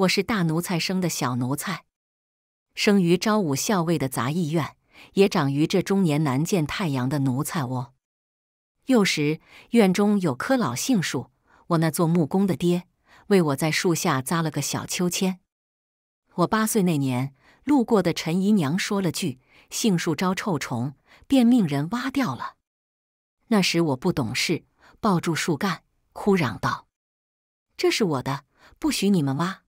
我是大奴才生的小奴才，生于昭武校尉的杂役院，也长于这中年难见太阳的奴才窝。幼时院中有棵老杏树，我那做木工的爹为我在树下扎了个小秋千。我八岁那年，路过的陈姨娘说了句“杏树招臭虫”，便命人挖掉了。那时我不懂事，抱住树干哭嚷道：“这是我的，不许你们挖！”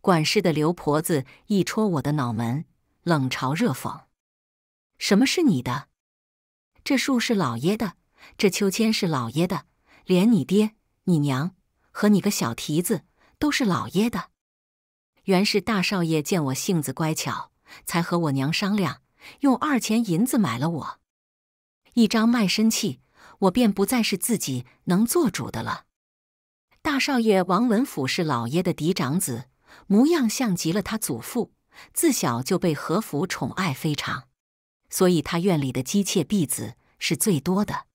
管事的刘婆子一戳我的脑门，冷嘲热讽：“什么是你的？这树是老爷的，这秋千是老爷的，连你爹、你娘和你个小蹄子都是老爷的。原是大少爷见我性子乖巧，才和我娘商量，用二钱银子买了我一张卖身契，我便不再是自己能做主的了。大少爷王文甫是老爷的嫡长子。”模样像极了他祖父，自小就被和府宠爱非常，所以他院里的姬妾婢子是最多的。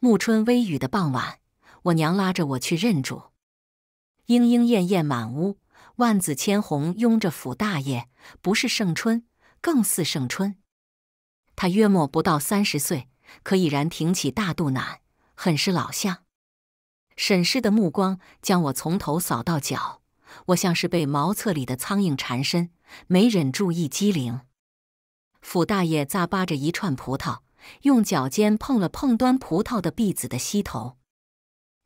暮春微雨的傍晚，我娘拉着我去认主，莺莺燕燕满屋，万紫千红拥着府大爷，不是盛春，更似盛春。他约莫不到三十岁，可已然挺起大肚腩，很是老相。审视的目光将我从头扫到脚。我像是被茅厕里的苍蝇缠身，没忍住一激灵。府大爷咂巴着一串葡萄，用脚尖碰了碰端葡萄的婢子的膝头。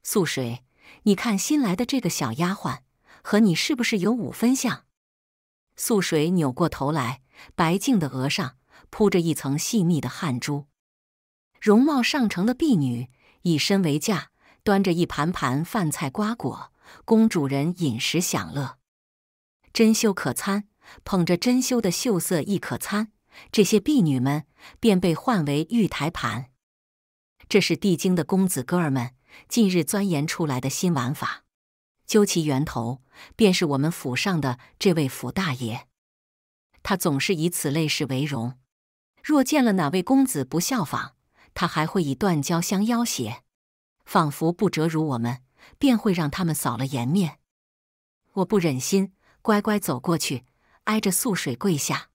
素水，你看新来的这个小丫鬟，和你是不是有五分像？素水扭过头来，白净的额上铺着一层细密的汗珠。容貌上乘的婢女以身为嫁，端着一盘盘饭菜瓜果。供主人饮食享乐，珍馐可餐，捧着珍馐的秀色亦可餐。这些婢女们便被唤为玉台盘。这是帝京的公子哥儿们近日钻研出来的新玩法。究其源头，便是我们府上的这位府大爷。他总是以此类事为荣。若见了哪位公子不效仿，他还会以断交相要挟，仿佛不折辱我们。便会让他们扫了颜面，我不忍心，乖乖走过去，挨着素水跪下。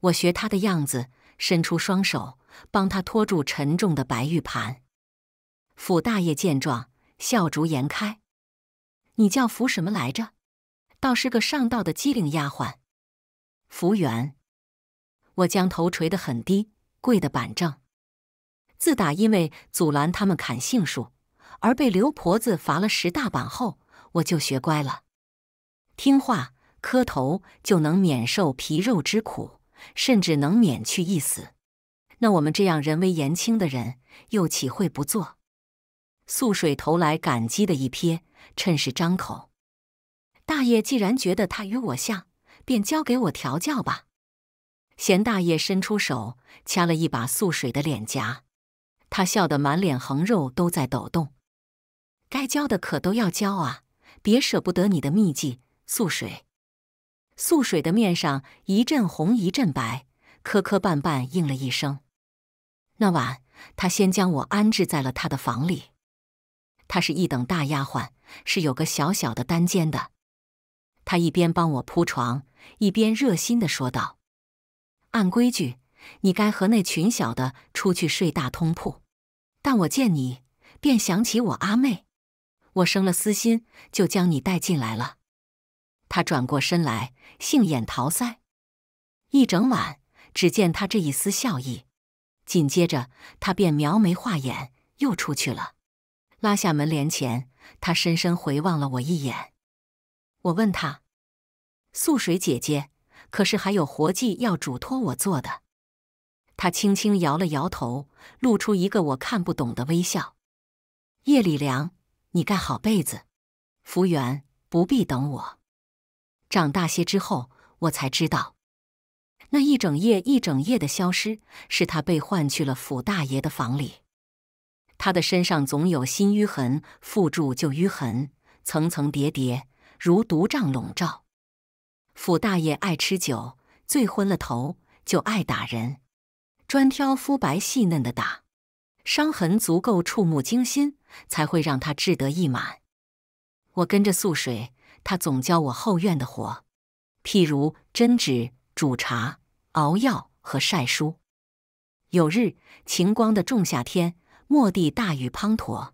我学他的样子，伸出双手，帮他托住沉重的白玉盘。傅大爷见状，笑逐颜开：“你叫福什么来着？倒是个上道的机灵丫鬟。”福源，我将头垂得很低，跪得板正。自打因为阻拦他们砍杏树。而被刘婆子罚了十大板后，我就学乖了，听话、磕头就能免受皮肉之苦，甚至能免去一死。那我们这样人微言轻的人，又岂会不做？素水投来感激的一瞥，趁势张口：“大爷，既然觉得他与我像，便交给我调教吧。”贤大爷伸出手，掐了一把素水的脸颊，他笑得满脸横肉都在抖动。该教的可都要教啊，别舍不得你的秘技。素水，素水的面上一阵红一阵白，磕磕绊绊应了一声。那晚，他先将我安置在了他的房里。他是一等大丫鬟，是有个小小的单间的。他一边帮我铺床，一边热心的说道：“按规矩，你该和那群小的出去睡大通铺，但我见你，便想起我阿妹。”我生了私心，就将你带进来了。他转过身来，杏眼桃腮，一整晚只见他这一丝笑意。紧接着，他便描眉画眼，又出去了。拉下门帘前，他深深回望了我一眼。我问他：“素水姐姐，可是还有活计要嘱托我做的？”他轻轻摇了摇头，露出一个我看不懂的微笑。夜里凉。你盖好被子，福原不必等我。长大些之后，我才知道，那一整夜一整夜的消失，是他被换去了府大爷的房里。他的身上总有新淤痕附住旧淤痕，层层叠叠，如毒瘴笼罩。府大爷爱吃酒，醉昏了头就爱打人，专挑肤白细嫩的打。伤痕足够触目惊心，才会让他志得意满。我跟着素水，他总教我后院的活，譬如针纸、煮茶、熬药和晒书。有日晴光的仲夏天，末地大雨滂沱，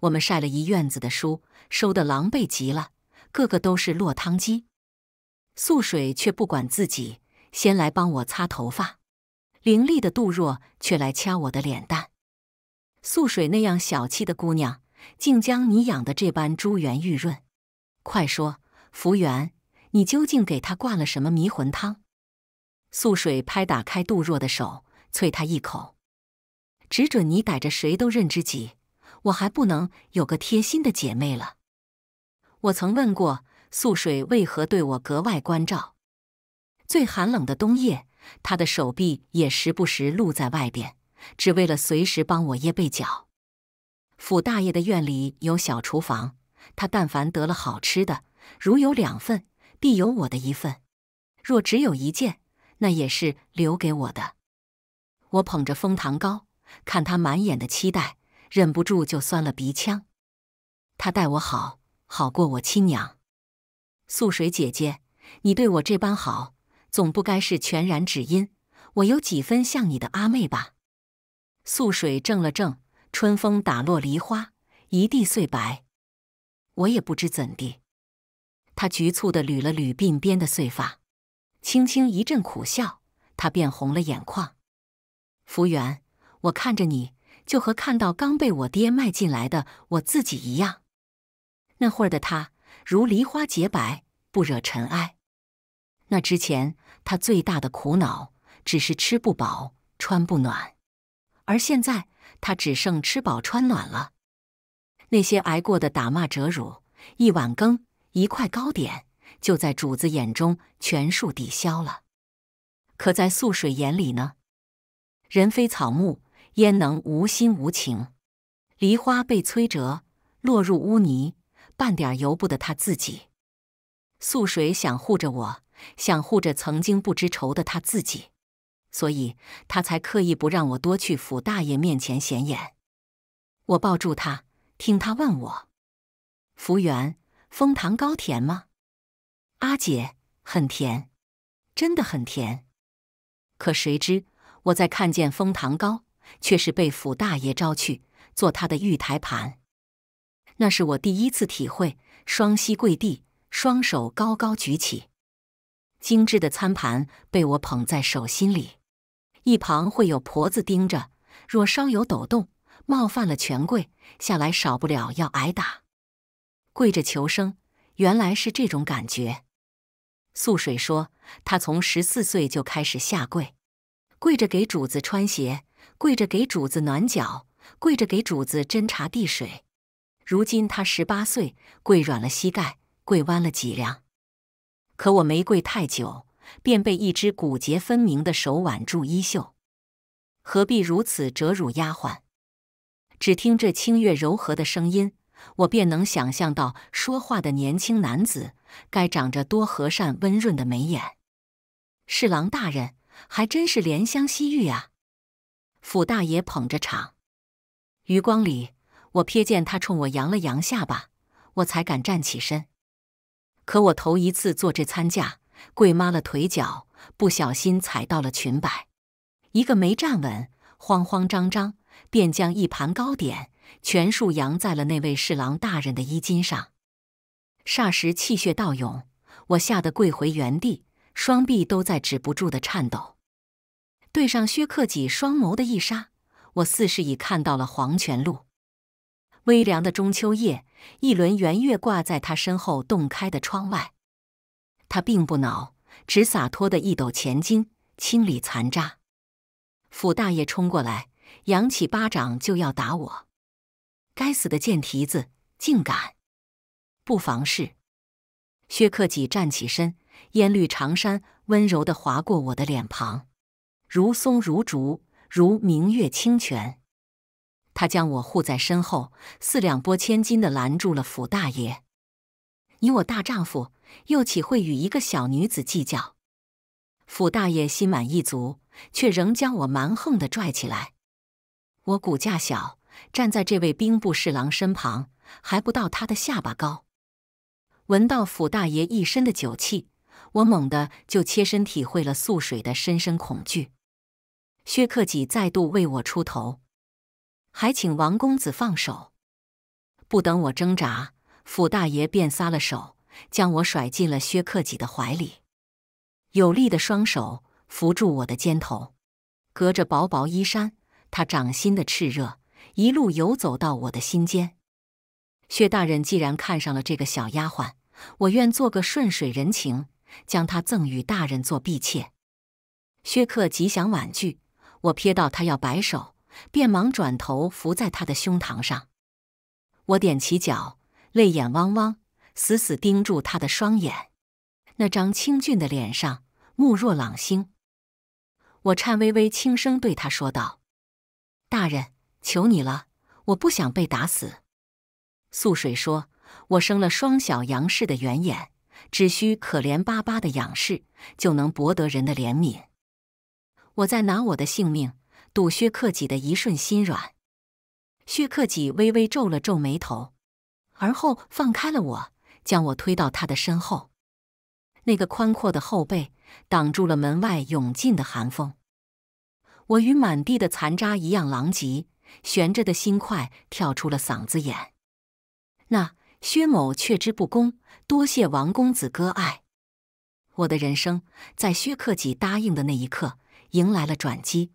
我们晒了一院子的书，收的狼狈极了，个个都是落汤鸡。素水却不管自己，先来帮我擦头发。伶俐的杜若却来掐我的脸蛋，素水那样小气的姑娘，竟将你养的这般珠圆玉润。快说，福源，你究竟给她灌了什么迷魂汤？素水拍打开杜若的手，啐他一口：“只准你逮着谁都认知己，我还不能有个贴心的姐妹了。”我曾问过素水为何对我格外关照，最寒冷的冬夜。他的手臂也时不时露在外边，只为了随时帮我掖被角。府大爷的院里有小厨房，他但凡得了好吃的，如有两份，必有我的一份；若只有一件，那也是留给我的。我捧着蜂糖糕，看他满眼的期待，忍不住就酸了鼻腔。他待我好好过我亲娘，素水姐姐，你对我这般好。总不该是全然只因，我有几分像你的阿妹吧？素水怔了怔，春风打落梨花，一地碎白。我也不知怎地，他局促地捋了捋鬓边的碎发，轻轻一阵苦笑，他便红了眼眶。福员，我看着你就和看到刚被我爹卖进来的我自己一样。那会儿的他，如梨花洁白，不惹尘埃。那之前。他最大的苦恼只是吃不饱、穿不暖，而现在他只剩吃饱穿暖了。那些挨过的打骂折辱，一碗羹、一块糕点，就在主子眼中全数抵消了。可在素水眼里呢？人非草木，焉能无心无情？梨花被摧折，落入污泥，半点由不得他自己。素水想护着我。想护着曾经不知愁的他自己，所以他才刻意不让我多去府大爷面前显眼。我抱住他，听他问我：“福源，蜂糖糕甜吗？”阿姐很甜，真的很甜。可谁知，我在看见蜂糖糕，却是被府大爷招去做他的玉台盘。那是我第一次体会双膝跪地，双手高高举起。精致的餐盘被我捧在手心里，一旁会有婆子盯着，若稍有抖动，冒犯了权贵，下来少不了要挨打。跪着求生，原来是这种感觉。素水说，他从十四岁就开始下跪，跪着给主子穿鞋，跪着给主子暖脚，跪着给主子斟茶递水。如今他十八岁，跪软了膝盖，跪弯了脊梁。可我没跪太久，便被一只骨节分明的手挽住衣袖。何必如此折辱丫鬟？只听这清越柔和的声音，我便能想象到说话的年轻男子该长着多和善温润的眉眼。侍郎大人还真是怜香惜玉啊！府大爷捧着场，余光里我瞥见他冲我扬了扬下巴，我才敢站起身。可我头一次做这餐架，跪麻了腿脚，不小心踩到了裙摆，一个没站稳，慌慌张张便将一盘糕点全数扬在了那位侍郎大人的衣襟上。霎时气血倒涌，我吓得跪回原地，双臂都在止不住的颤抖。对上薛克己双眸的一刹，我似是已看到了黄泉路。微凉的中秋夜，一轮圆月挂在他身后洞开的窗外。他并不恼，只洒脱的一抖前襟，清理残渣。府大爷冲过来，扬起巴掌就要打我。该死的贱蹄子，竟敢！不妨事。薛克己站起身，烟绿长衫温柔地划过我的脸庞，如松，如竹，如明月清泉。他将我护在身后，四两拨千斤的拦住了府大爷。你我大丈夫，又岂会与一个小女子计较？府大爷心满意足，却仍将我蛮横的拽起来。我骨架小，站在这位兵部侍郎身旁，还不到他的下巴高。闻到府大爷一身的酒气，我猛地就切身体会了素水的深深恐惧。薛克己再度为我出头。还请王公子放手。不等我挣扎，府大爷便撒了手，将我甩进了薛克己的怀里。有力的双手扶住我的肩头，隔着薄薄衣衫，他掌心的炽热一路游走到我的心间。薛大人既然看上了这个小丫鬟，我愿做个顺水人情，将她赠与大人做婢妾。薛克吉想婉拒，我瞥到他要摆手。便忙转头伏在他的胸膛上，我踮起脚，泪眼汪汪，死死盯住他的双眼。那张清俊的脸上，目若朗星。我颤巍巍轻声对他说道：“大人，求你了，我不想被打死。”素水说：“我生了双小羊似的圆眼，只需可怜巴巴的仰视，就能博得人的怜悯。我在拿我的性命。”赌薛克己的一瞬心软，薛克己微微皱了皱眉头，而后放开了我，将我推到他的身后。那个宽阔的后背挡住了门外涌进的寒风。我与满地的残渣一样狼藉，悬着的心快跳出了嗓子眼。那薛某却之不恭，多谢王公子割爱。我的人生在薛克己答应的那一刻迎来了转机。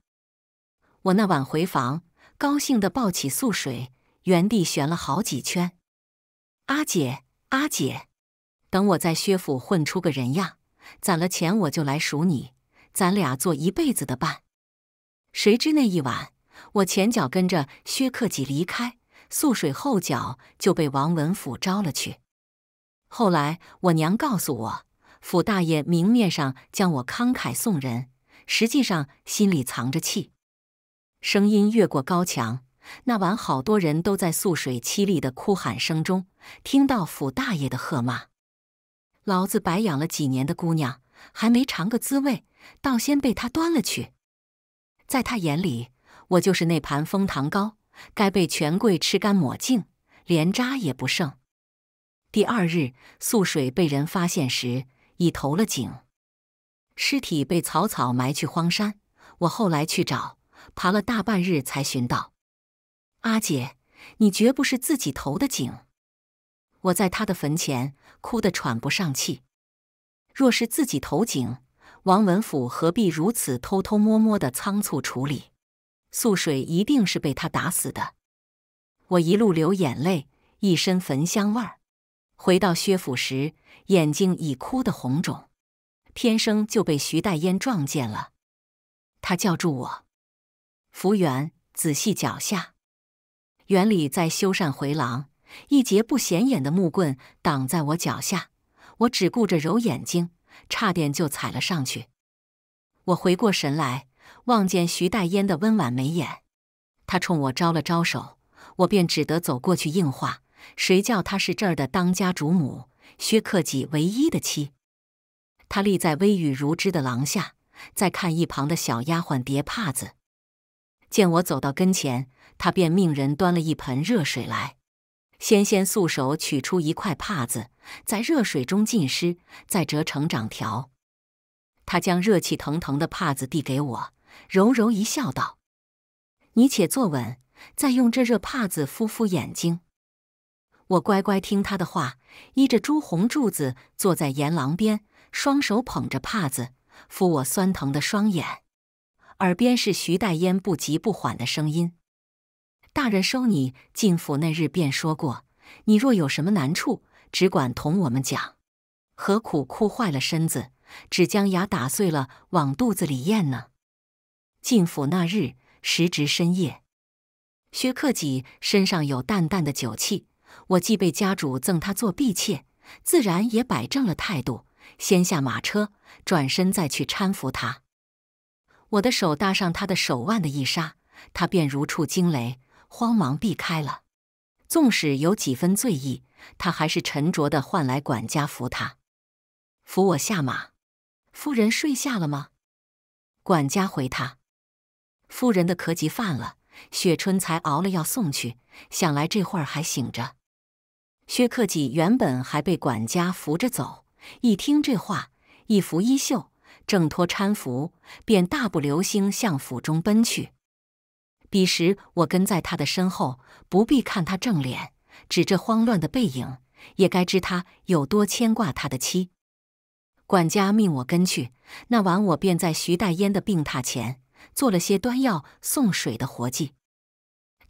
我那晚回房，高兴地抱起素水，原地旋了好几圈。阿姐，阿姐，等我在薛府混出个人样，攒了钱，我就来赎你，咱俩做一辈子的伴。谁知那一晚，我前脚跟着薛克己离开，素水后脚就被王文甫招了去。后来我娘告诉我，府大爷明面上将我慷慨送人，实际上心里藏着气。声音越过高墙。那晚，好多人都在素水凄厉的哭喊声中，听到府大爷的喝骂：“老子白养了几年的姑娘，还没尝个滋味，倒先被他端了去。”在他眼里，我就是那盘蜂糖糕，该被权贵吃干抹净，连渣也不剩。第二日，素水被人发现时，已投了井，尸体被草草埋去荒山。我后来去找。爬了大半日才寻到阿姐，你绝不是自己投的井。我在他的坟前哭得喘不上气。若是自己投井，王文甫何必如此偷偷摸摸的仓促处理？素水一定是被他打死的。我一路流眼泪，一身焚香味儿，回到薛府时，眼睛已哭得红肿。天生就被徐代烟撞见了，他叫住我。福元仔细脚下。园里在修缮回廊，一截不显眼的木棍挡在我脚下，我只顾着揉眼睛，差点就踩了上去。我回过神来，望见徐代烟的温婉眉眼，他冲我招了招手，我便只得走过去应话。谁叫她是这儿的当家主母，薛克己唯一的妻？她立在微雨如织的廊下，再看一旁的小丫鬟叠帕子。见我走到跟前，他便命人端了一盆热水来，纤纤素手取出一块帕子，在热水中浸湿，再折成长条。他将热气腾腾的帕子递给我，柔柔一笑道：“你且坐稳，再用这热帕子敷敷眼睛。”我乖乖听他的话，依着朱红柱子坐在檐廊边，双手捧着帕子敷我酸疼的双眼。耳边是徐代烟不急不缓的声音：“大人收你进府那日便说过，你若有什么难处，只管同我们讲，何苦哭坏了身子，只将牙打碎了往肚子里咽呢？”进府那日时值深夜，薛克己身上有淡淡的酒气。我既被家主赠他做婢妾，自然也摆正了态度，先下马车，转身再去搀扶他。我的手搭上他的手腕的一刹，他便如触惊雷，慌忙避开了。纵使有几分醉意，他还是沉着的唤来管家扶他，扶我下马。夫人睡下了吗？管家回他，夫人的咳疾犯了，雪春才熬了药送去，想来这会儿还醒着。薛克己原本还被管家扶着走，一听这话，一拂衣袖。挣脱搀扶，便大步流星向府中奔去。彼时我跟在他的身后，不必看他正脸，指着慌乱的背影，也该知他有多牵挂他的妻。管家命我跟去，那晚我便在徐代烟的病榻前做了些端药送水的活计。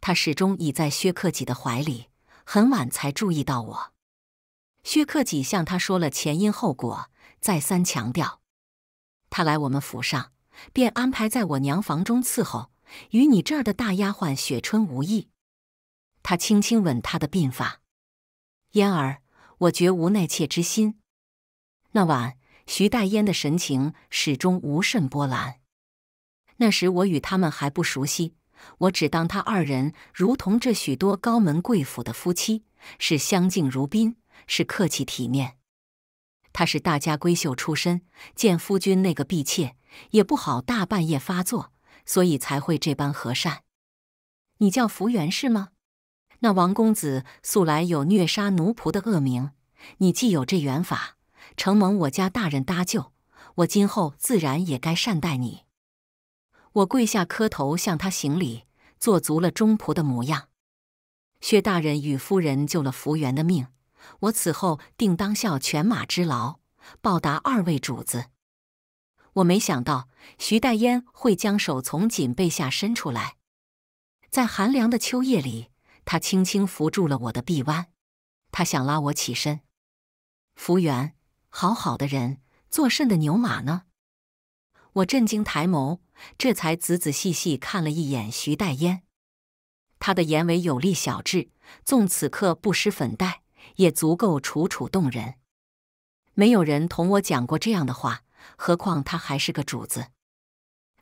他始终倚在薛克己的怀里，很晚才注意到我。薛克己向他说了前因后果，再三强调。他来我们府上，便安排在我娘房中伺候，与你这儿的大丫鬟雪春无异。他轻轻吻她的鬓发，嫣儿，我绝无内妾之心。那晚，徐代烟的神情始终无甚波澜。那时我与他们还不熟悉，我只当他二人如同这许多高门贵府的夫妻，是相敬如宾，是客气体面。她是大家闺秀出身，见夫君那个婢妾，也不好大半夜发作，所以才会这般和善。你叫福元是吗？那王公子素来有虐杀奴仆的恶名，你既有这缘法，承蒙我家大人搭救，我今后自然也该善待你。我跪下磕头向他行礼，做足了忠仆的模样。薛大人与夫人救了福元的命。我此后定当效犬马之劳，报答二位主子。我没想到徐代烟会将手从锦被下伸出来，在寒凉的秋夜里，他轻轻扶住了我的臂弯。他想拉我起身。福原，好好的人，做甚的牛马呢？我震惊，抬眸，这才仔仔细细看了一眼徐代烟。他的眼尾有力小痣，纵此刻不施粉黛。也足够楚楚动人。没有人同我讲过这样的话，何况他还是个主子。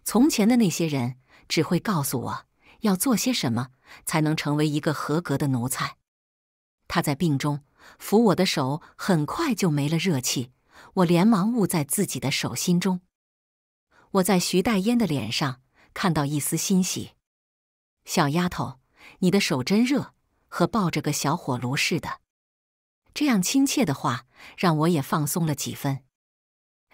从前的那些人只会告诉我要做些什么才能成为一个合格的奴才。他在病中扶我的手，很快就没了热气，我连忙捂在自己的手心中。我在徐代烟的脸上看到一丝欣喜：“小丫头，你的手真热，和抱着个小火炉似的。”这样亲切的话，让我也放松了几分。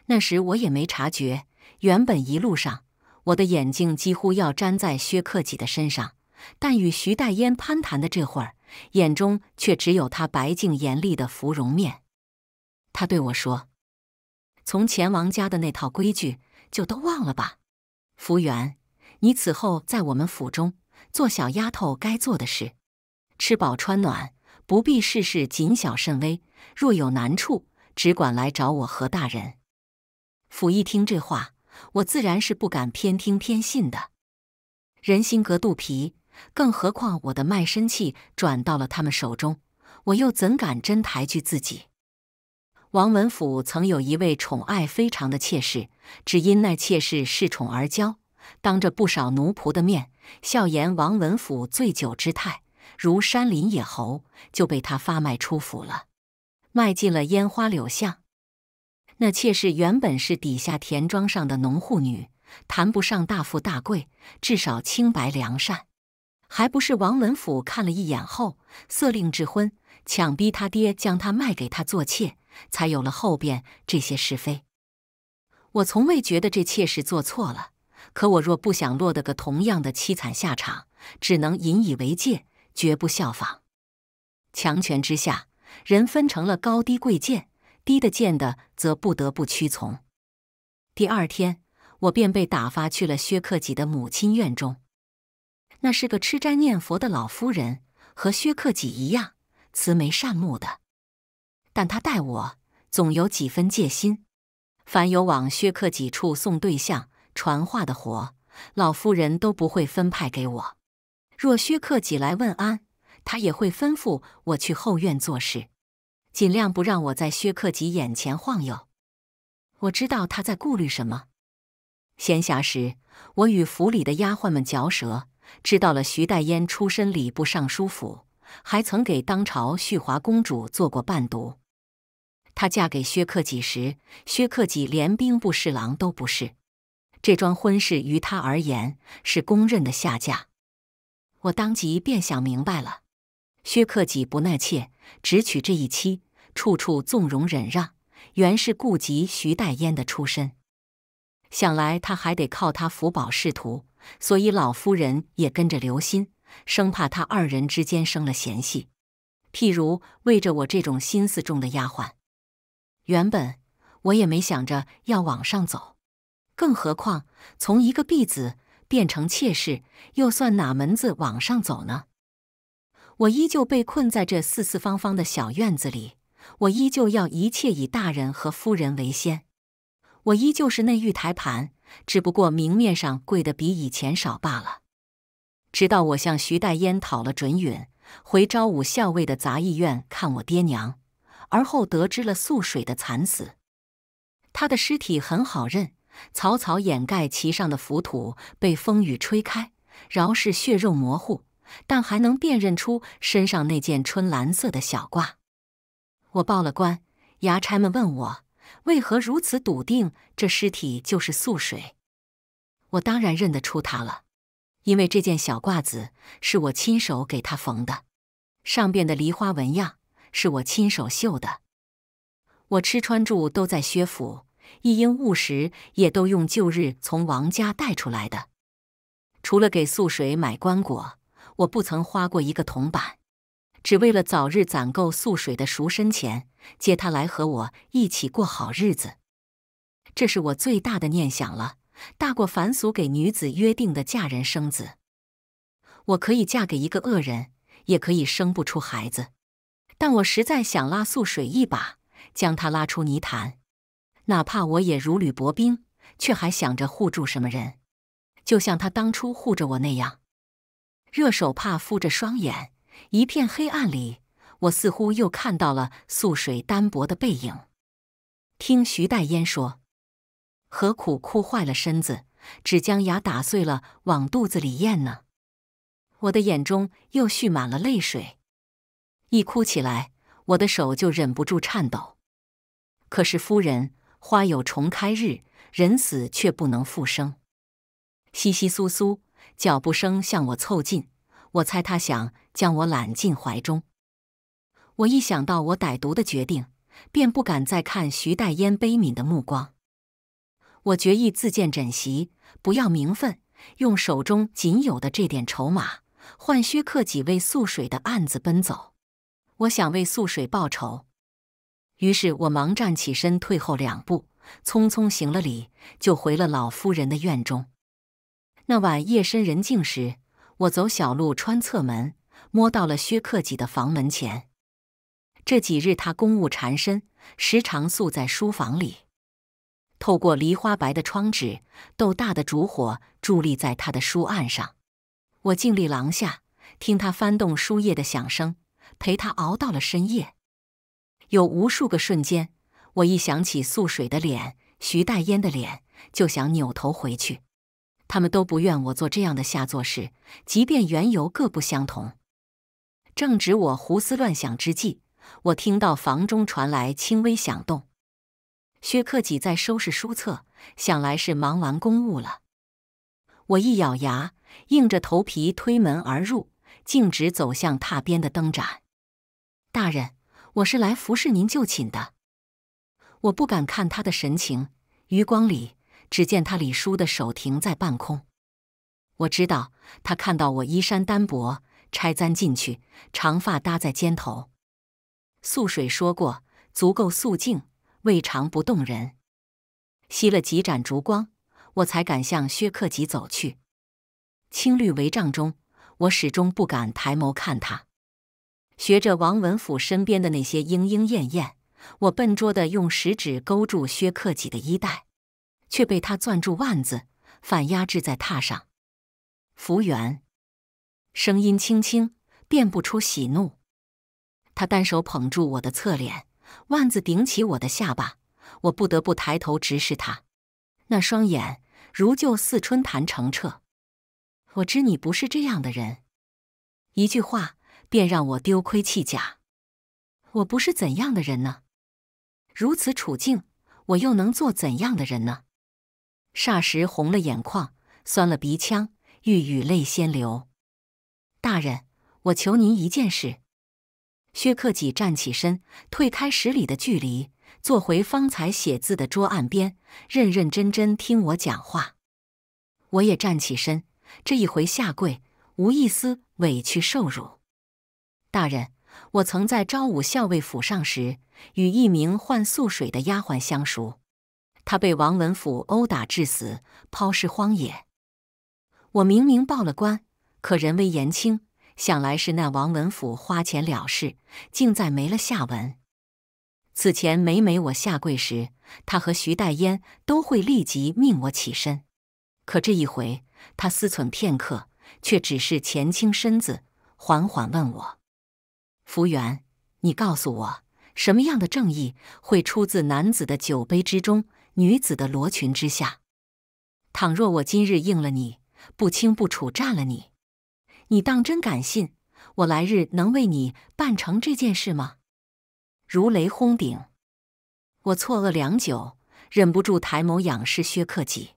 那时我也没察觉，原本一路上我的眼睛几乎要粘在薛克己的身上，但与徐代烟攀谈的这会儿，眼中却只有他白净严厉的芙蓉面。他对我说：“从前王家的那套规矩，就都忘了吧。福元，你此后在我们府中做小丫头该做的事，吃饱穿暖。”不必事事谨小慎微，若有难处，只管来找我和大人。府一听这话，我自然是不敢偏听偏信的。人心隔肚皮，更何况我的卖身契转到了他们手中，我又怎敢真抬举自己？王文甫曾有一位宠爱非常的妾室，只因那妾室恃宠而骄，当着不少奴仆的面，笑言王文甫醉酒之态。如山林野猴就被他发卖出府了，卖进了烟花柳巷。那妾室原本是底下田庄上的农户女，谈不上大富大贵，至少清白良善。还不是王文甫看了一眼后色令智昏，强逼他爹将她卖给他做妾，才有了后边这些是非。我从未觉得这妾室做错了，可我若不想落得个同样的凄惨下场，只能引以为戒。绝不效仿。强权之下，人分成了高低贵贱，低的贱的则不得不屈从。第二天，我便被打发去了薛克己的母亲院中。那是个吃斋念佛的老夫人，和薛克己一样慈眉善目的，但她待我总有几分戒心。凡有往薛克己处送对象、传话的活，老夫人都不会分派给我。若薛克己来问安，他也会吩咐我去后院做事，尽量不让我在薛克己眼前晃悠。我知道他在顾虑什么。闲暇时，我与府里的丫鬟们嚼舌，知道了徐代烟出身礼部尚书府，还曾给当朝旭华公主做过伴读。她嫁给薛克己时，薛克己连兵部侍郎都不是，这桩婚事于他而言是公认的下嫁。我当即便想明白了，薛克己不纳妾，只娶这一妻，处处纵容忍让，原是顾及徐代烟的出身。想来他还得靠他福保仕途，所以老夫人也跟着留心，生怕他二人之间生了嫌隙。譬如为着我这种心思重的丫鬟，原本我也没想着要往上走，更何况从一个婢子。变成妾室，又算哪门子往上走呢？我依旧被困在这四四方方的小院子里，我依旧要一切以大人和夫人为先，我依旧是那玉台盘，只不过明面上跪的比以前少罢了。直到我向徐代烟讨了准允，回昭武校尉的杂役院看我爹娘，而后得知了素水的惨死，他的尸体很好认。草草掩盖其上的浮土被风雨吹开，饶是血肉模糊，但还能辨认出身上那件春蓝色的小褂。我报了官，衙差们问我为何如此笃定这尸体就是素水。我当然认得出他了，因为这件小褂子是我亲手给他缝的，上边的梨花纹样是我亲手绣的。我吃穿住都在薛府。一应物食也都用旧日从王家带出来的。除了给素水买棺椁，我不曾花过一个铜板，只为了早日攒够素水的赎身钱，接她来和我一起过好日子。这是我最大的念想了，大过凡俗给女子约定的嫁人生子。我可以嫁给一个恶人，也可以生不出孩子，但我实在想拉素水一把，将她拉出泥潭。哪怕我也如履薄冰，却还想着护住什么人，就像他当初护着我那样。热手帕敷着双眼，一片黑暗里，我似乎又看到了素水单薄的背影。听徐代烟说：“何苦哭坏了身子，只将牙打碎了往肚子里咽呢？”我的眼中又蓄满了泪水，一哭起来，我的手就忍不住颤抖。可是夫人。花有重开日，人死却不能复生。窸窸窣窣脚步声向我凑近，我猜他想将我揽进怀中。我一想到我歹毒的决定，便不敢再看徐代烟悲悯的目光。我决意自荐枕席，不要名分，用手中仅有的这点筹码，换薛克几位素水的案子奔走。我想为素水报仇。于是我忙站起身，退后两步，匆匆行了礼，就回了老夫人的院中。那晚夜深人静时，我走小路穿侧门，摸到了薛克己的房门前。这几日他公务缠身，时常宿在书房里。透过梨花白的窗纸，豆大的烛火伫立在他的书案上。我静立廊下，听他翻动书页的响声，陪他熬到了深夜。有无数个瞬间，我一想起素水的脸、徐代烟的脸，就想扭头回去。他们都不愿我做这样的下作事，即便缘由各不相同。正值我胡思乱想之际，我听到房中传来轻微响动。薛克己在收拾书册，想来是忙完公务了。我一咬牙，硬着头皮推门而入，径直走向榻边的灯盏。大人。我是来服侍您就寝的，我不敢看他的神情，余光里只见他李叔的手停在半空。我知道他看到我衣衫单薄，拆簪进去，长发搭在肩头。素水说过，足够素净，未尝不动人。吸了几盏烛光，我才敢向薛克吉走去。青绿帷帐中，我始终不敢抬眸看他。学着王文甫身边的那些莺莺燕燕，我笨拙地用食指勾住薛克己的衣带，却被他攥住腕子，反压制在榻上。服务员，声音轻轻，辨不出喜怒。他单手捧住我的侧脸，腕子顶起我的下巴，我不得不抬头直视他。那双眼如旧似春潭澄澈。我知你不是这样的人。一句话。便让我丢盔弃甲，我不是怎样的人呢？如此处境，我又能做怎样的人呢？霎时红了眼眶，酸了鼻腔，欲语泪先流。大人，我求您一件事。薛克己站起身，退开十里的距离，坐回方才写字的桌案边，认认真真听我讲话。我也站起身，这一回下跪，无一丝委屈受辱。大人，我曾在昭武校尉府上时，与一名唤素水的丫鬟相熟。她被王文甫殴打致死，抛尸荒野。我明明报了官，可人微言轻，想来是那王文甫花钱了事，竟再没了下文。此前每每我下跪时，他和徐代烟都会立即命我起身，可这一回，他思忖片刻，却只是前倾身子，缓缓问我。福员，你告诉我，什么样的正义会出自男子的酒杯之中，女子的罗裙之下？倘若我今日应了你，不清不楚占了你，你当真敢信我来日能为你办成这件事吗？如雷轰顶，我错愕良久，忍不住抬眸仰视薛克己。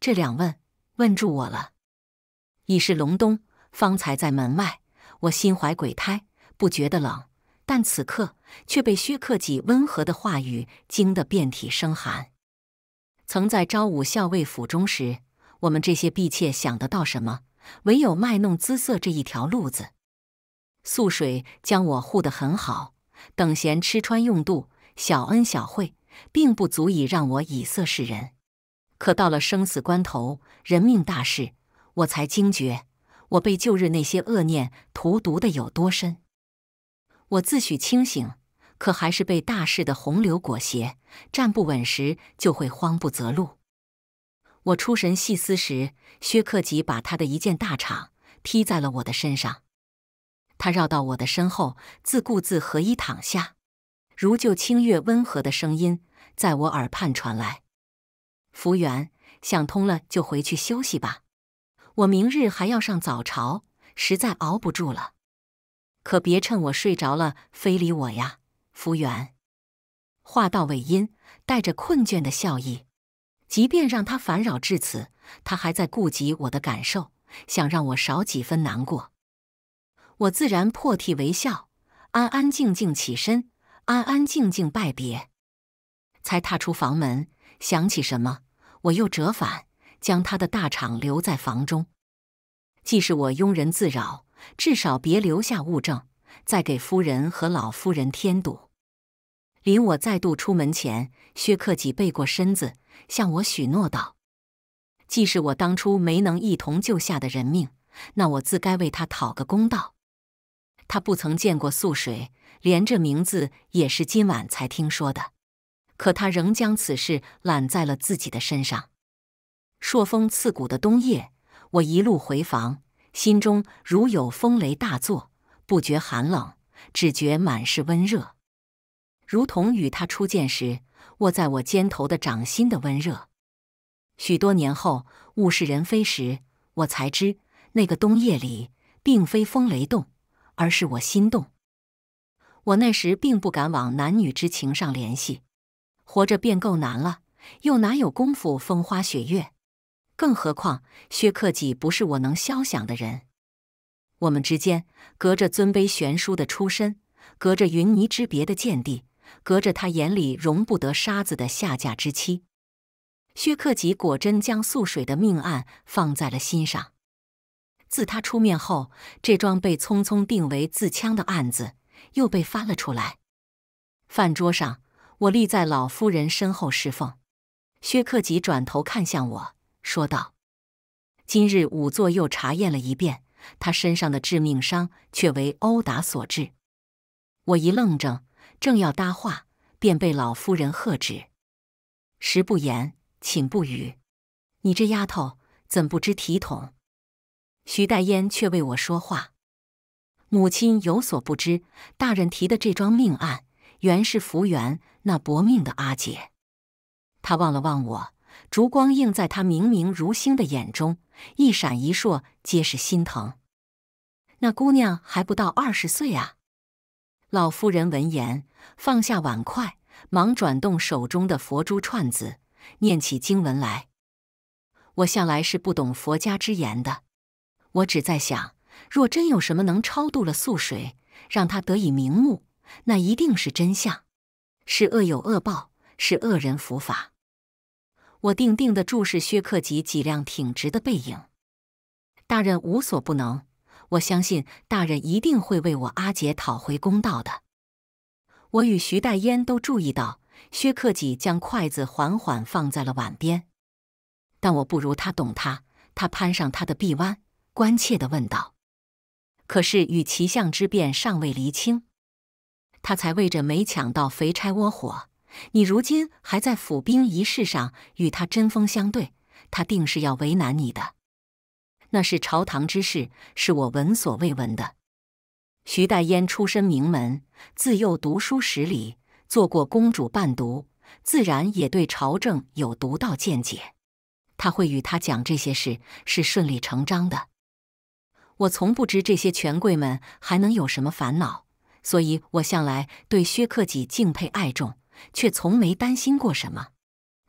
这两问问住我了。已是隆冬，方才在门外，我心怀鬼胎。不觉得冷，但此刻却被薛克己温和的话语惊得遍体生寒。曾在昭武校尉府中时，我们这些婢妾想得到什么，唯有卖弄姿色这一条路子。素水将我护得很好，等闲吃穿用度、小恩小惠，并不足以让我以色示人。可到了生死关头、人命大事，我才惊觉我被旧日那些恶念荼毒的有多深。我自诩清醒，可还是被大势的洪流裹挟，站不稳时就会慌不择路。我出神细思时，薛克己把他的一件大氅披在了我的身上，他绕到我的身后，自顾自合衣躺下。如旧清月温和的声音在我耳畔传来：“福员，想通了就回去休息吧，我明日还要上早朝，实在熬不住了。”可别趁我睡着了非礼我呀，务员。话到尾音，带着困倦的笑意。即便让他烦扰至此，他还在顾及我的感受，想让我少几分难过。我自然破涕为笑，安安静静起身，安安静静拜别。才踏出房门，想起什么，我又折返，将他的大氅留在房中。既是我庸人自扰。至少别留下物证，再给夫人和老夫人添堵。临我再度出门前，薛克己背过身子，向我许诺道：“既是我当初没能一同救下的人命，那我自该为他讨个公道。”他不曾见过素水，连这名字也是今晚才听说的，可他仍将此事揽在了自己的身上。朔风刺骨的冬夜，我一路回房。心中如有风雷大作，不觉寒冷，只觉满是温热，如同与他初见时握在我肩头的掌心的温热。许多年后物是人非时，我才知那个冬夜里并非风雷动，而是我心动。我那时并不敢往男女之情上联系，活着便够难了，又哪有功夫风花雪月？更何况，薛克己不是我能消想的人。我们之间隔着尊卑悬殊的出身，隔着云泥之别的见地，隔着他眼里容不得沙子的下嫁之妻。薛克己果真将素水的命案放在了心上。自他出面后，这桩被匆匆定为自枪的案子又被翻了出来。饭桌上，我立在老夫人身后侍奉。薛克己转头看向我。说道：“今日仵作又查验了一遍，他身上的致命伤却为殴打所致。”我一愣怔，正要搭话，便被老夫人喝止：“食不言，请不语，你这丫头怎不知体统？”徐代烟却为我说话：“母亲有所不知，大人提的这桩命案，原是福源那薄命的阿姐。”她望了望我。烛光映在她明明如星的眼中，一闪一烁，皆是心疼。那姑娘还不到二十岁啊！老夫人闻言，放下碗筷，忙转动手中的佛珠串子，念起经文来。我向来是不懂佛家之言的，我只在想，若真有什么能超度了素水，让她得以瞑目，那一定是真相，是恶有恶报，是恶人伏法。我定定地注视薛克己脊梁挺直的背影。大人无所不能，我相信大人一定会为我阿姐讨回公道的。我与徐代烟都注意到，薛克己将筷子缓缓放在了碗边。但我不如他懂他，他攀上他的臂弯，关切地问道：“可是与齐相之变尚未厘清，他才为着没抢到肥差窝火。”你如今还在府兵一事上与他针锋相对，他定是要为难你的。那是朝堂之事，是我闻所未闻的。徐代烟出身名门，自幼读书识礼，做过公主伴读，自然也对朝政有独到见解。他会与他讲这些事，是顺理成章的。我从不知这些权贵们还能有什么烦恼，所以我向来对薛克己敬佩爱重。却从没担心过什么，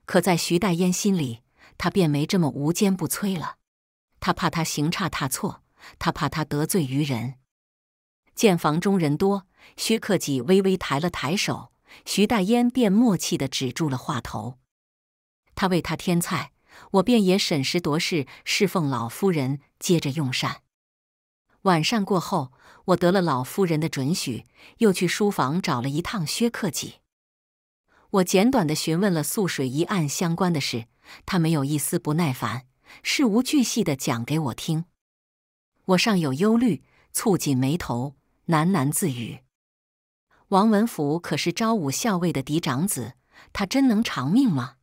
可在徐代烟心里，他便没这么无坚不摧了。他怕他行差踏错，他怕他得罪于人。见房中人多，薛克己微微抬了抬手，徐代烟便默契的止住了话头。他为他添菜，我便也审时度势，侍奉老夫人接着用膳。晚膳过后，我得了老夫人的准许，又去书房找了一趟薛克己。我简短的询问了素水一案相关的事，他没有一丝不耐烦，事无巨细的讲给我听。我尚有忧虑，蹙紧眉头，喃喃自语：“王文福可是昭武校尉的嫡长子，他真能偿命吗？”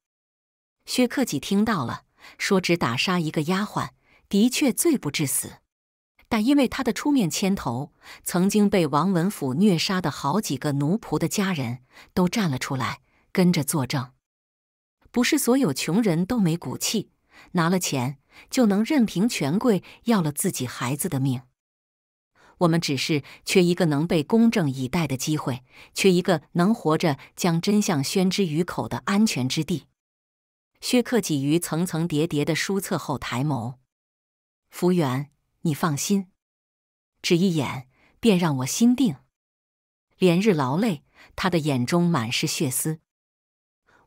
薛克己听到了，说：“只打杀一个丫鬟，的确罪不至死，但因为他的出面牵头，曾经被王文甫虐杀的好几个奴仆的家人都站了出来。”跟着作证，不是所有穷人都没骨气，拿了钱就能任凭权贵要了自己孩子的命。我们只是缺一个能被公正以待的机会，缺一个能活着将真相宣之于口的安全之地。薛克己于层层叠叠的书册后抬眸，福员，你放心，只一眼便让我心定。连日劳累，他的眼中满是血丝。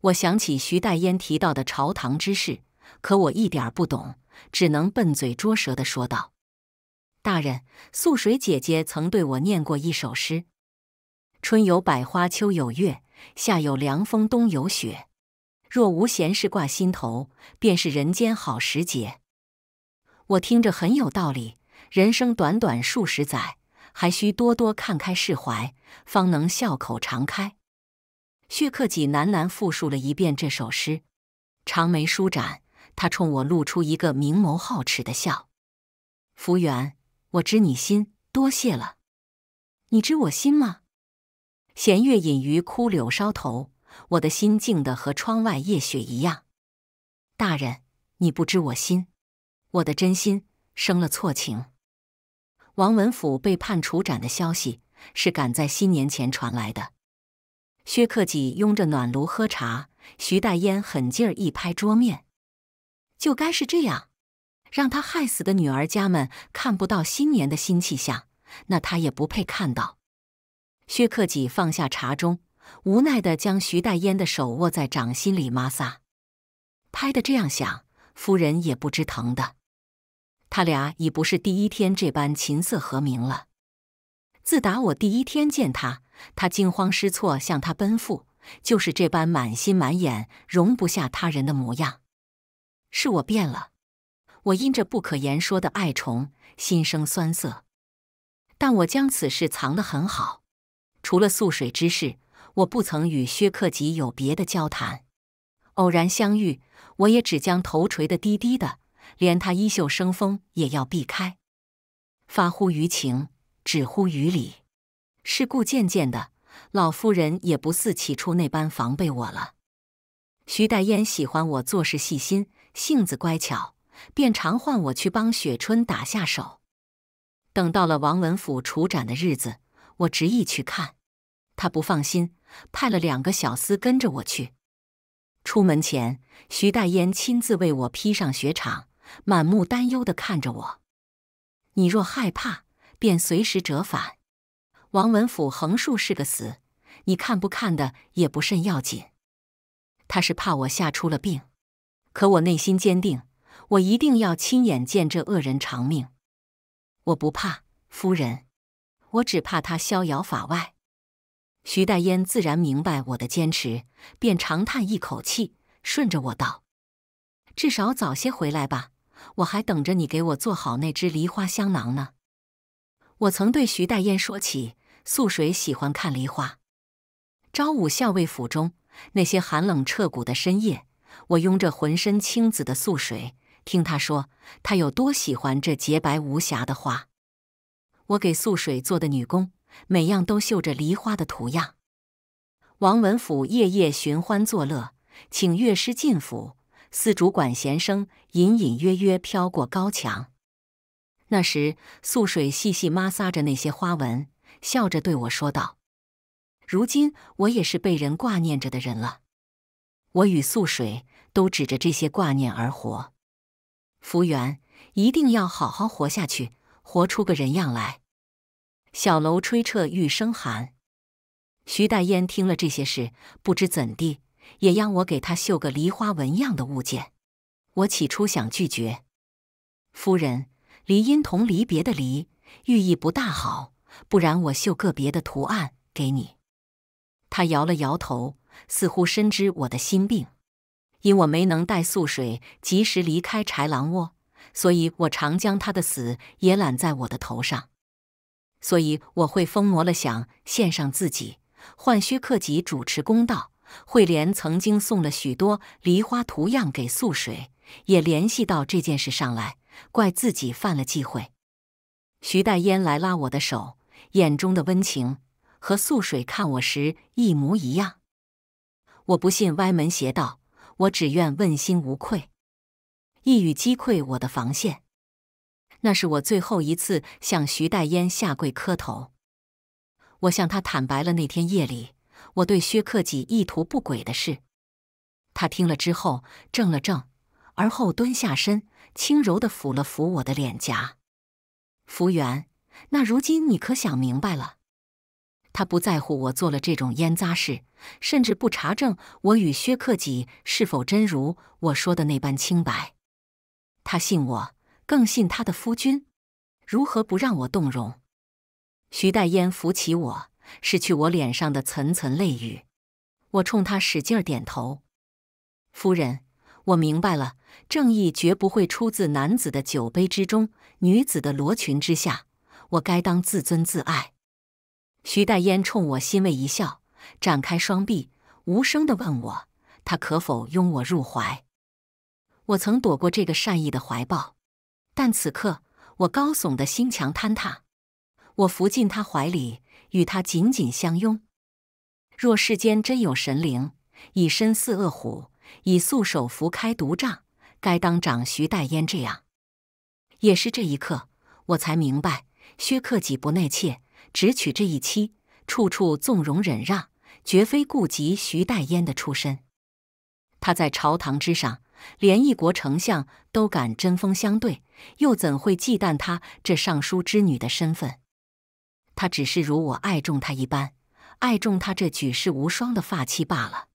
我想起徐代烟提到的朝堂之事，可我一点不懂，只能笨嘴拙舌的说道：“大人，素水姐姐曾对我念过一首诗：春有百花，秋有月，夏有凉风，冬有雪。若无闲事挂心头，便是人间好时节。”我听着很有道理，人生短短数十载，还需多多看开释怀，方能笑口常开。薛克己喃喃复述了一遍这首诗，长眉舒展，他冲我露出一个明眸皓齿的笑。福源，我知你心，多谢了。你知我心吗？弦月隐于枯柳梢头，我的心静的和窗外夜雪一样。大人，你不知我心，我的真心生了错情。王文甫被判处斩的消息是赶在新年前传来的。薛克己拥着暖炉喝茶，徐代烟狠劲儿一拍桌面，就该是这样，让他害死的女儿家们看不到新年的新气象，那他也不配看到。薛克己放下茶盅，无奈地将徐代烟的手握在掌心里摩挲，拍得这样响，夫人也不知疼的。他俩已不是第一天这般琴瑟和鸣了，自打我第一天见他。他惊慌失措，向他奔赴，就是这般满心满眼容不下他人的模样。是我变了，我因这不可言说的爱宠心生酸涩。但我将此事藏得很好，除了素水之事，我不曾与薛克吉有别的交谈。偶然相遇，我也只将头垂得低低的，连他衣袖生风也要避开。发乎于情，止乎于理。是故渐渐的，老夫人也不似起初那般防备我了。徐代烟喜欢我做事细心，性子乖巧，便常唤我去帮雪春打下手。等到了王文甫处斩的日子，我执意去看，他不放心，派了两个小厮跟着我去。出门前，徐代烟亲自为我披上雪氅，满目担忧地看着我：“你若害怕，便随时折返。”王文甫横竖是个死，你看不看的也不甚要紧。他是怕我吓出了病，可我内心坚定，我一定要亲眼见这恶人偿命。我不怕夫人，我只怕他逍遥法外。徐代烟自然明白我的坚持，便长叹一口气，顺着我道：“至少早些回来吧，我还等着你给我做好那只梨花香囊呢。”我曾对徐代烟说起。素水喜欢看梨花。昭武校尉府中那些寒冷彻骨的深夜，我拥着浑身青紫的素水，听他说他有多喜欢这洁白无瑕的花。我给素水做的女工，每样都绣着梨花的图样。王文甫夜夜寻欢作乐，请乐师进府，丝主管弦声隐隐约约飘过高墙。那时，素水细细抹挲着那些花纹。笑着对我说道：“如今我也是被人挂念着的人了。我与素水都指着这些挂念而活。福源一定要好好活下去，活出个人样来。”小楼吹彻玉笙寒。徐代烟听了这些事，不知怎地也央我给她绣个梨花纹样的物件。我起初想拒绝，夫人梨因同离别的离，寓意不大好。不然我绣个别的图案给你。他摇了摇头，似乎深知我的心病。因我没能带素水及时离开豺狼窝，所以我常将他的死也揽在我的头上。所以我会疯魔了，想献上自己，换薛克己主持公道。慧莲曾经送了许多梨花图样给素水，也联系到这件事上来，怪自己犯了忌讳。徐代烟来拉我的手。眼中的温情和素水看我时一模一样。我不信歪门邪道，我只愿问心无愧。一语击溃我的防线。那是我最后一次向徐代烟下跪磕头。我向他坦白了那天夜里我对薛克己意图不轨的事。他听了之后怔了怔，而后蹲下身，轻柔的抚了抚我的脸颊。服务员，那如今你可想明白了？他不在乎我做了这种腌臜事，甚至不查证我与薛克己是否真如我说的那般清白。他信我，更信他的夫君，如何不让我动容？徐代烟扶起我，拭去我脸上的层层泪雨。我冲他使劲儿点头。夫人，我明白了，正义绝不会出自男子的酒杯之中，女子的罗裙之下。我该当自尊自爱。徐代烟冲我欣慰一笑，展开双臂，无声的问我：“他可否拥我入怀？”我曾躲过这个善意的怀抱，但此刻我高耸的心墙坍塌，我伏进他怀里，与他紧紧相拥。若世间真有神灵，以身似恶虎，以素手扶开毒瘴，该当长徐代烟这样。也是这一刻，我才明白。薛克己不纳妾，只娶这一妻，处处纵容忍让，绝非顾及徐代烟的出身。他在朝堂之上，连一国丞相都敢针锋相对，又怎会忌惮他这尚书之女的身份？他只是如我爱重他一般，爱重他这举世无双的发妻罢了。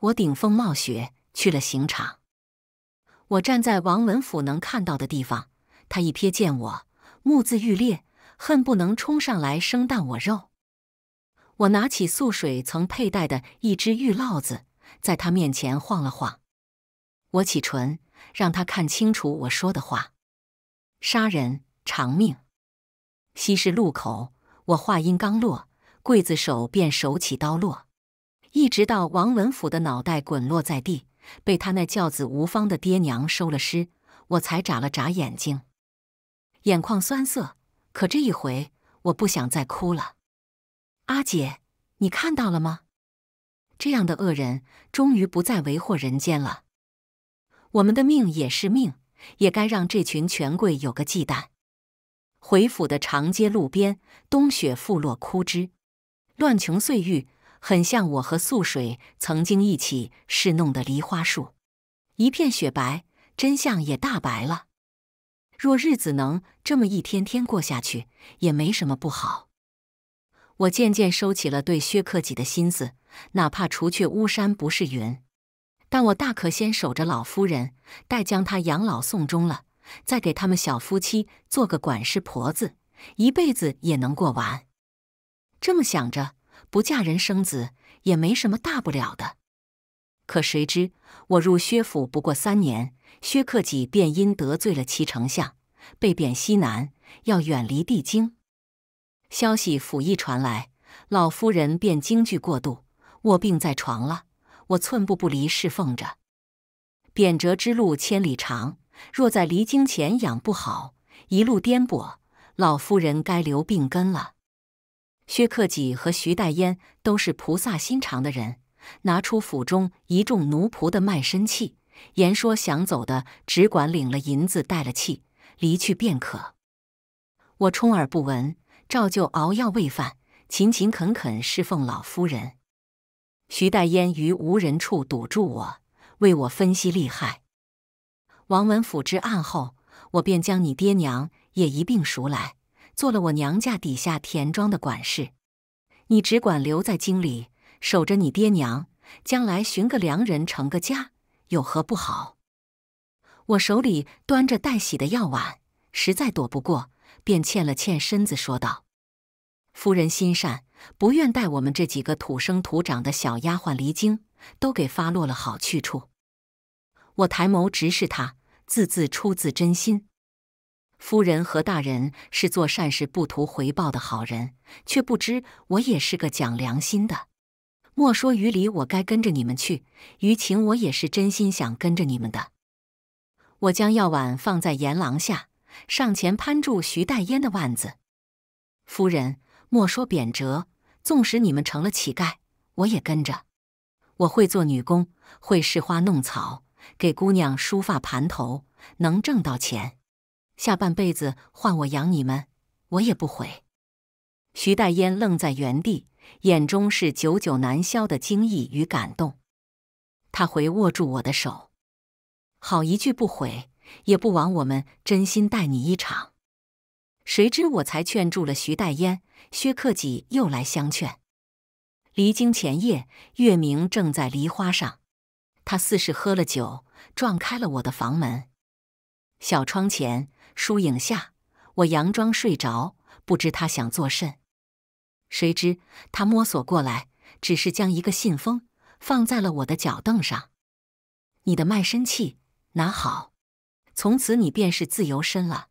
我顶风冒雪去了刑场，我站在王文甫能看到的地方，他一瞥见我。目眦欲裂，恨不能冲上来生啖我肉。我拿起素水曾佩戴的一只玉烙子，在他面前晃了晃。我启唇，让他看清楚我说的话：杀人偿命。西市路口，我话音刚落，刽子手便手起刀落，一直到王文甫的脑袋滚落在地，被他那教子无方的爹娘收了尸，我才眨了眨眼睛。眼眶酸涩，可这一回我不想再哭了。阿姐，你看到了吗？这样的恶人终于不再为祸人间了。我们的命也是命，也该让这群权贵有个忌惮。回府的长街路边，冬雪覆落枯枝，乱琼碎玉，很像我和素水曾经一起侍弄的梨花树，一片雪白。真相也大白了。若日子能这么一天天过下去，也没什么不好。我渐渐收起了对薛克己的心思，哪怕除却巫山不是云，但我大可先守着老夫人，待将她养老送终了，再给他们小夫妻做个管事婆子，一辈子也能过完。这么想着，不嫁人生子也没什么大不了的。可谁知，我入薛府不过三年，薛克己便因得罪了齐丞相，被贬西南，要远离帝京。消息甫一传来，老夫人便惊惧过度，卧病在床了。我寸步不离侍奉着。贬谪之路千里长，若在离京前养不好，一路颠簸，老夫人该留病根了。薛克己和徐代烟都是菩萨心肠的人。拿出府中一众奴仆的卖身契，言说想走的只管领了银子，带了契离去便可。我充耳不闻，照旧熬药喂饭，勤勤恳恳侍奉老夫人。徐代烟于无人处堵住我，为我分析利害。王文甫之案后，我便将你爹娘也一并赎来，做了我娘家底下田庄的管事。你只管留在京里。守着你爹娘，将来寻个良人成个家，有何不好？我手里端着待洗的药碗，实在躲不过，便欠了欠身子，说道：“夫人心善，不愿带我们这几个土生土长的小丫鬟离京，都给发落了好去处。”我抬眸直视他，字字出自真心。夫人和大人是做善事不图回报的好人，却不知我也是个讲良心的。莫说于理，我该跟着你们去；于情，我也是真心想跟着你们的。我将药碗放在檐廊下，上前攀住徐代烟的腕子。夫人，莫说贬谪，纵使你们成了乞丐，我也跟着。我会做女工，会拾花弄草，给姑娘梳发盘头，能挣到钱。下半辈子换我养你们，我也不悔。徐代烟愣在原地。眼中是久久难消的惊异与感动，他回握住我的手，好一句不悔，也不枉我们真心待你一场。谁知我才劝住了徐代烟，薛克己又来相劝。离京前夜，月明正在梨花上，他似是喝了酒，撞开了我的房门。小窗前，疏影下，我佯装睡着，不知他想作甚。谁知他摸索过来，只是将一个信封放在了我的脚凳上。“你的卖身契拿好，从此你便是自由身了。”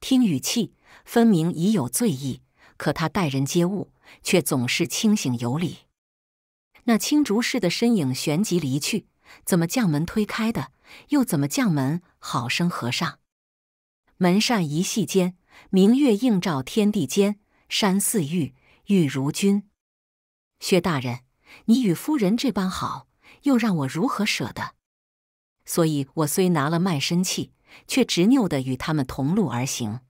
听语气，分明已有醉意，可他待人接物却总是清醒有礼。那青竹似的身影旋即离去。怎么将门推开的？又怎么将门好生合上？门扇一隙间，明月映照天地间，山似玉。玉如君，薛大人，你与夫人这般好，又让我如何舍得？所以我虽拿了卖身契，却执拗的与他们同路而行，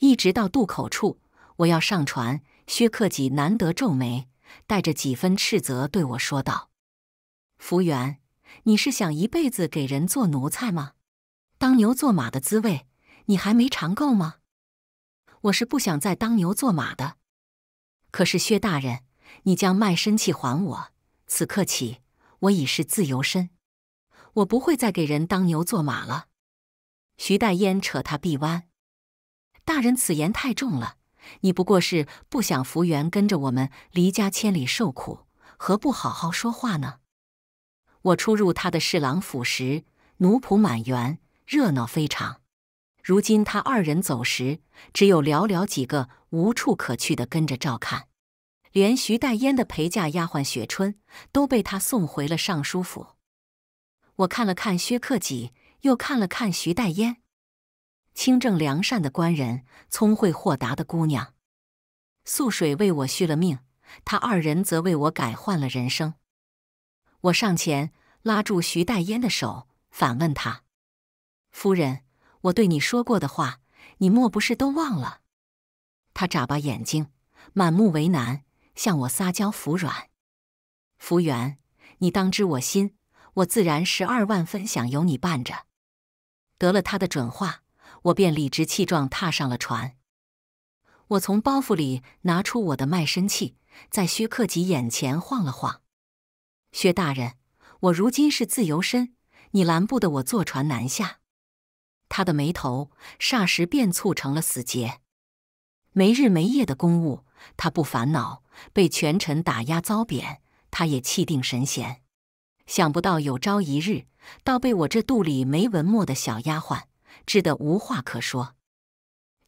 一直到渡口处，我要上船。薛克己难得皱眉，带着几分斥责对我说道：“福源，你是想一辈子给人做奴才吗？当牛做马的滋味，你还没尝够吗？”我是不想再当牛做马的。可是薛大人，你将卖身契还我，此刻起，我已是自由身，我不会再给人当牛做马了。徐代烟扯他臂弯，大人此言太重了，你不过是不想福源跟着我们离家千里受苦，何不好好说话呢？我出入他的侍郎府时，奴仆满园，热闹非常。如今他二人走时，只有寥寥几个无处可去的跟着照看，连徐代烟的陪嫁丫鬟雪春都被他送回了尚书府。我看了看薛克己，又看了看徐代烟，清正良善的官人，聪慧豁达的姑娘，素水为我续了命，他二人则为我改换了人生。我上前拉住徐代烟的手，反问他：“夫人。”我对你说过的话，你莫不是都忘了？他眨巴眼睛，满目为难，向我撒娇服软。务员，你当知我心，我自然十二万分想有你伴着。得了他的准话，我便理直气壮踏上了船。我从包袱里拿出我的卖身契，在薛克己眼前晃了晃。薛大人，我如今是自由身，你拦不得我坐船南下。他的眉头霎时便蹙成了死结。没日没夜的公务，他不烦恼；被权臣打压遭贬，他也气定神闲。想不到有朝一日，倒被我这肚里没文墨的小丫鬟治得无话可说。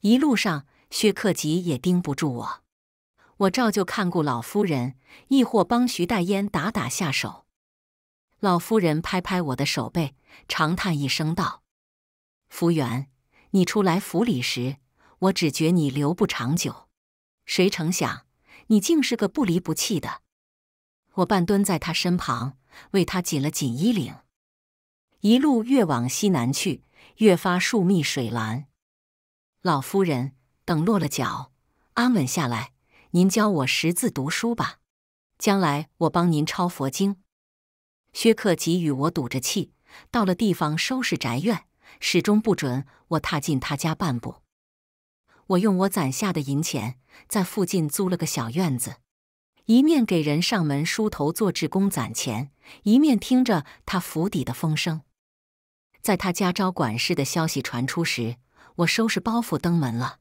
一路上，薛克吉也盯不住我，我照旧看顾老夫人，亦或帮徐代烟打打下手。老夫人拍拍我的手背，长叹一声道。福员，你初来府里时，我只觉你留不长久，谁成想你竟是个不离不弃的。我半蹲在他身旁，为他紧了紧衣领。一路越往西南去，越发树密水蓝。老夫人，等落了脚，安稳下来，您教我识字读书吧，将来我帮您抄佛经。薛克给予我赌着气，到了地方收拾宅院。始终不准我踏进他家半步。我用我攒下的银钱，在附近租了个小院子，一面给人上门梳头做志工攒钱，一面听着他府邸的风声。在他家招管事的消息传出时，我收拾包袱登门了。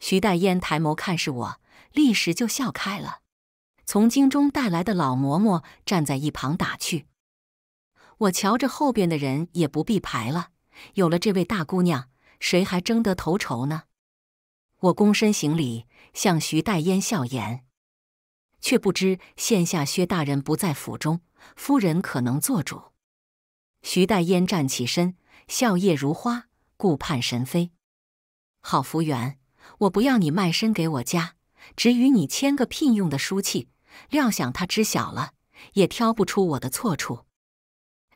徐大烟抬眸看是我，立时就笑开了。从京中带来的老嬷嬷站在一旁打趣。我瞧着后边的人也不必排了。有了这位大姑娘，谁还争得头筹呢？我躬身行礼，向徐代烟笑言，却不知现下薛大人不在府中，夫人可能做主。徐代烟站起身，笑靥如花，顾盼神飞。好福源，我不要你卖身给我家，只与你签个聘用的书契。料想他知晓了，也挑不出我的错处。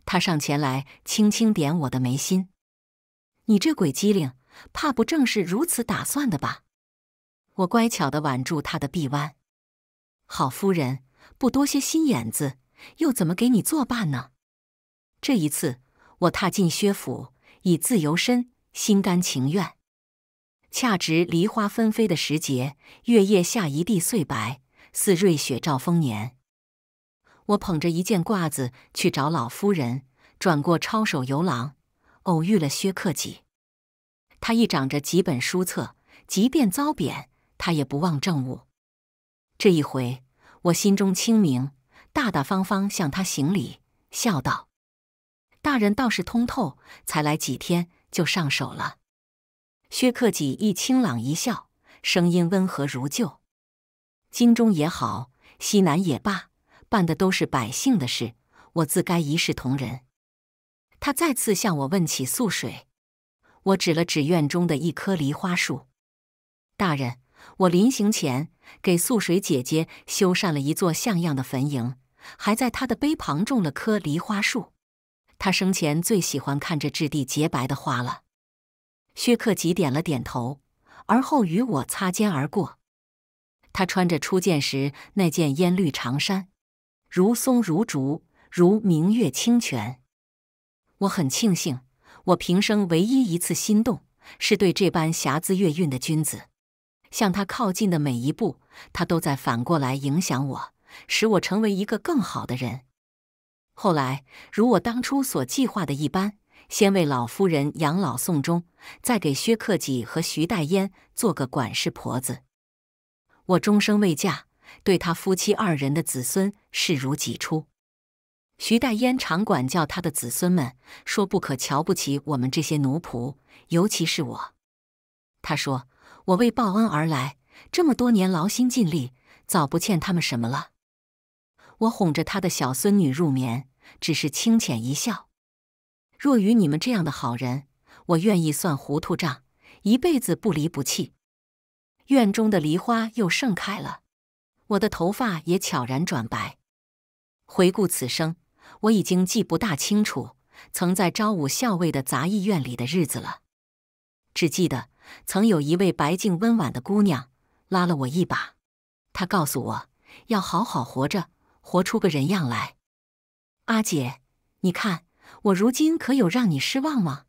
他上前来，轻轻点我的眉心。你这鬼机灵，怕不正是如此打算的吧？我乖巧的挽住他的臂弯，好夫人，不多些心眼子，又怎么给你作伴呢？这一次，我踏进薛府，以自由身，心甘情愿。恰值梨花纷飞的时节，月夜下一地碎白，似瑞雪兆丰年。我捧着一件褂子去找老夫人，转过抄手游廊。偶遇了薛克己，他一掌着几本书册，即便遭贬，他也不忘政务。这一回，我心中清明，大大方方向他行礼，笑道：“大人倒是通透，才来几天就上手了。”薛克己一清朗一笑，声音温和如旧：“京中也好，西南也罢，办的都是百姓的事，我自该一视同仁。”他再次向我问起素水，我指了指院中的一棵梨花树。大人，我临行前给素水姐姐修缮了一座像样的坟茔，还在她的碑旁种了棵梨花树。她生前最喜欢看这质地洁白的花了。薛克吉点了点头，而后与我擦肩而过。他穿着初见时那件烟绿长衫，如松如竹，如明月清泉。我很庆幸，我平生唯一一次心动是对这般瑕姿月韵的君子。向他靠近的每一步，他都在反过来影响我，使我成为一个更好的人。后来，如我当初所计划的一般，先为老夫人养老送终，再给薛克己和徐代烟做个管事婆子。我终生未嫁，对他夫妻二人的子孙视如己出。徐代烟常管教他的子孙们，说：“不可瞧不起我们这些奴仆，尤其是我。”他说：“我为报恩而来，这么多年劳心尽力，早不欠他们什么了。”我哄着他的小孙女入眠，只是轻浅一笑。若与你们这样的好人，我愿意算糊涂账，一辈子不离不弃。院中的梨花又盛开了，我的头发也悄然转白。回顾此生。我已经记不大清楚曾在昭武校尉的杂役院里的日子了，只记得曾有一位白净温婉的姑娘拉了我一把，她告诉我要好好活着，活出个人样来。阿姐，你看我如今可有让你失望吗？